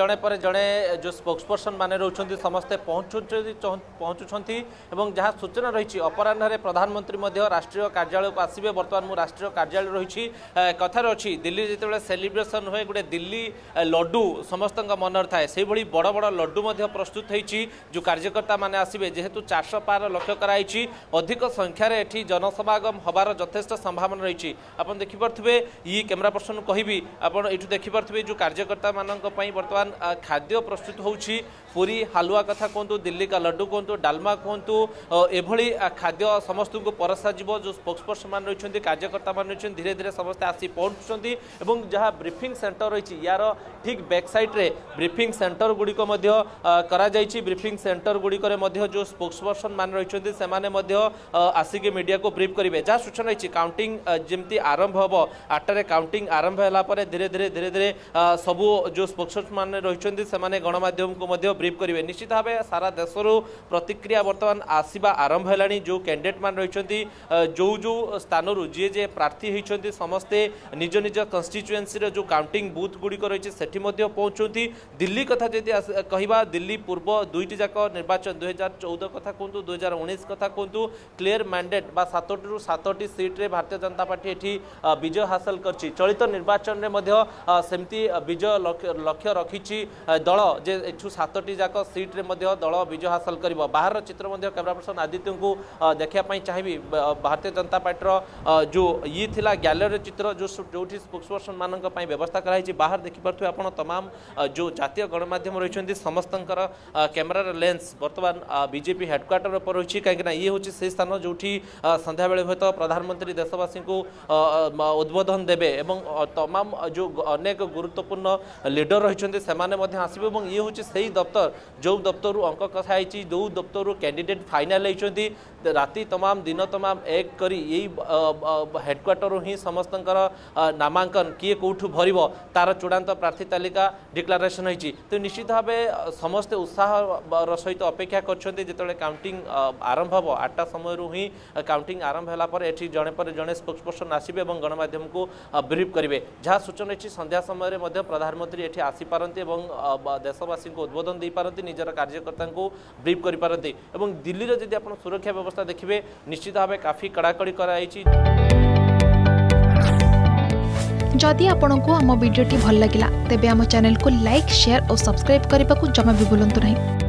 জনে পরে জনে যে স্পোক্সপর্সন মানে রয়েছেন সমস্তে পৌঁছুচ্ছেন এবং যা সূচনা রয়েছে অপরাহ্নে প্রধানমন্ত্রী রাষ্ট্রীয় কার্যালয় আসবে বর্তমান মু রাষ্ট্রীয় কার্যালয় রয়েছে কথার অছি দিল্লি যেতবে সেলিব্রেসন হুয়ে গোটে দিল্লি লডু সমস্ত মনরে থাকে সেইভাবে বড় বড় লডু প্রস্তুত হয়েছি যে কার্যকর্তা মানে আসবে যেহেতু চারশো পার লক্ষ্য করা হয়েছি অধিক সংখ্যার এটি জনসমাগম হবার যথেষ্ট সম্ভাবনা রয়েছে আপনার দেখিপারে ই ক্যামেরা পর্সন কহবি আপনার এটু দেখিপারে যে কার্যকর্তা মানুষ বর্তমান খাদ্য প্রস্তুত হচ্ছে পুরী হালুয়া কথা কুহতু দিল্লি কা লড্ডু কুহতু ডালমা কুহতু এভাবে খাদ্য সমস্ত পরসা যাব যে স্পোক্সপর্সন মানে রয়েছেন কার্যকর্তা মানে রয়েছেন ধীরে ধীরে সমস্তে আসি পৌঁছুচ্ছেন এবং যা ব্রিফিং সেন্টর রয়েছে ইয়ার ঠিক ব্যাকসাইড্রে ব্রিফিং সেন্টর গুড়ি করা যাই ব্রিফিং সেন্টর গুড়িকরে যে স্পোক্সপর্সন মানে রয়েছেন সে আসিকি মিডিয়া ব্রিফ করবে যা সূচনা রয়েছে কাউন্টিং যেমি আরম্ভ হব আটটার কাউন্টিং আরম্ভ হলাপরে ধীরে ধীরে ধীরে ধীরে সবু যে স্পোক্সপর্সন ମାନେ ରହିଛନ୍ତି ସେମାନେ ଗଣମାଧ୍ୟମକୁ ମଧ୍ୟ ବ୍ରିଫ୍ କରିବେ ନିଶ୍ଚିତ ଭାବେ ସାରା ଦେଶରୁ ପ୍ରତିକ୍ରିୟା ବର୍ତ୍ତମାନ ଆସିବା ଆରମ୍ଭ ହେଲାଣି ଯେଉଁ କ୍ୟାଣ୍ଡିଡେଟ୍ମାନେ ରହିଛନ୍ତି ଯେଉଁ ଯେଉଁ ସ୍ଥାନରୁ ଯିଏ ଯିଏ ପ୍ରାର୍ଥୀ ହୋଇଛନ୍ତି ସମସ୍ତେ ନିଜ ନିଜ କନଷ୍ଟିଚୁଏନ୍ସିର ଯେଉଁ କାଉଣ୍ଟିଂ ବୁଥ୍ ଗୁଡ଼ିକ ରହିଛି ସେଠି ମଧ୍ୟ ପହଞ୍ଚୁଛନ୍ତି ଦିଲ୍ଲୀ କଥା ଯଦି କହିବା ଦିଲ୍ଲୀ ପୂର୍ବ ଦୁଇଟି ଯାକ ନିର୍ବାଚନ ଦୁଇହଜାର ଚଉଦ କଥା କୁହନ୍ତୁ ଦୁଇହଜାର ଉଣେଇଶ କଥା କୁହନ୍ତୁ କ୍ଲିୟର ମ୍ୟାଣ୍ଡେଟ୍ ବା ସାତଟିରୁ ସାତଟି ସିଟ୍ରେ ଭାରତୀୟ ଜନତା ପାର୍ଟି ଏଠି ବିଜୟ ହାସଲ କରିଛି ଚଳିତ ନିର୍ବାଚନରେ ମଧ୍ୟ ସେମିତି ବିଜୟ ଲକ୍ଷ୍ୟ ରଖିଛି ଦଳ ଯେ ଏଠୁ ସାତଟି ଯାକ ସିଟ୍ରେ ମଧ୍ୟ ଦଳ ବିଜୟ ହାସଲ କରିବ ବାହାରର ଚିତ୍ର ମଧ୍ୟ କ୍ୟାମେରା ପର୍ସନ ଆଦିତ୍ୟଙ୍କୁ ଦେଖିବା ପାଇଁ ଚାହିଁବି ଭାରତୀୟ ଜନତା ପାର୍ଟିର ଯେଉଁ ଇଏ ଥିଲା ଗ୍ୟାଲେରୀ ଚିତ୍ର ଯେଉଁ ଯେଉଁଠି ସ୍ପୋକ୍ସପର୍ସନମାନଙ୍କ ପାଇଁ ବ୍ୟବସ୍ଥା କରାଯାଇଛି ବାହାର ଦେଖିପାରୁଥିବେ ଆପଣ ତମାମ ଯେଉଁ ଜାତୀୟ ଗଣମାଧ୍ୟମ ରହିଛନ୍ତି ସମସ୍ତଙ୍କର କ୍ୟାମେରାର ଲେନ୍ସ ବର୍ତ୍ତମାନ ବିଜେପି ହେଡ଼କ୍ୱାର୍ଟର ଉପରେ ରହିଛି କାହିଁକିନା ଇଏ ହେଉଛି ସେହି ସ୍ଥାନ ଯେଉଁଠି ସନ୍ଧ୍ୟାବେଳେ ହୁଏତ ପ୍ରଧାନମନ୍ତ୍ରୀ ଦେଶବାସୀଙ୍କୁ ଉଦ୍ବୋଧନ ଦେବେ ଏବଂ ତମାମ ଯେଉଁ ଅନେକ ଗୁରୁତ୍ୱପୂର୍ଣ୍ଣ ଲିଡର ରହିଛନ୍ତି ଅଛନ୍ତି ସେମାନେ ମଧ୍ୟ ଆସିବେ ଏବଂ ଇଏ ହେଉଛି ସେହି ଦପ୍ତର ଯେଉଁ ଦପ୍ତରରୁ ଅଙ୍କ କଥା ହେଇଛି ଯେଉଁ ଦପ୍ତରରୁ କ୍ୟାଣ୍ଡିଡେଟ୍ ଫାଇନାଲ୍ ହେଇଛନ୍ତି ରାତି ତମାମ ଦିନ ତମାମ ଏକ କରି ଏଇ ହେଡ଼କ୍ୱାର୍ଟରରୁ ହିଁ ସମସ୍ତଙ୍କର ନାମାଙ୍କନ କିଏ କେଉଁଠୁ ଭରିବ ତାର ଚୂଡ଼ାନ୍ତ ପ୍ରାର୍ଥୀ ତାଲିକା ଡିକ୍ଲାରେସନ୍ ହେଇଛି ତେଣୁ ନିଶ୍ଚିତ ଭାବେ ସମସ୍ତେ ଉତ୍ସାହର ସହିତ ଅପେକ୍ଷା କରିଛନ୍ତି ଯେତେବେଳେ କାଉଣ୍ଟିଂ ଆରମ୍ଭ ହେବ ଆଠଟା ସମୟରୁ ହିଁ କାଉଣ୍ଟିଂ ଆରମ୍ଭ ହେଲା ପରେ ଏଠି ଜଣେ ପରେ ଜଣେ ପର୍ସନ୍ ଆସିବେ ଏବଂ ଗଣମାଧ୍ୟମକୁ ବ୍ରିଫ୍ କରିବେ ଯାହା ସୂଚନା ହେଇଛି ସନ୍ଧ୍ୟା ସମୟରେ ମଧ୍ୟ ପ୍ରଧାନମନ୍ତ୍ରୀ ଏଠି ଆସିପାରନ୍ତି এবং দেশবাসীকে উদ্বোদন দি পারতে নিজৰ কাৰ্যকর্তাকো ব্ৰীফ কৰি পারতে আৰু দিল্লীৰ যদি আপোনৰ সুৰক্ষা ব্যৱস্থা দেখিবে নিৰ্দিষ্টভাৱে যথেষ্ট কড়াকড়ি কৰাইছি যদি আপোনাক আমা ভিডিঅ'টি ভাল লাগিলা তেবে আমা চানেলক লাইক শেয়াৰ আৰু সাবস্ক্রাইব কৰিবাকো জমাবি বুলন্ত নাই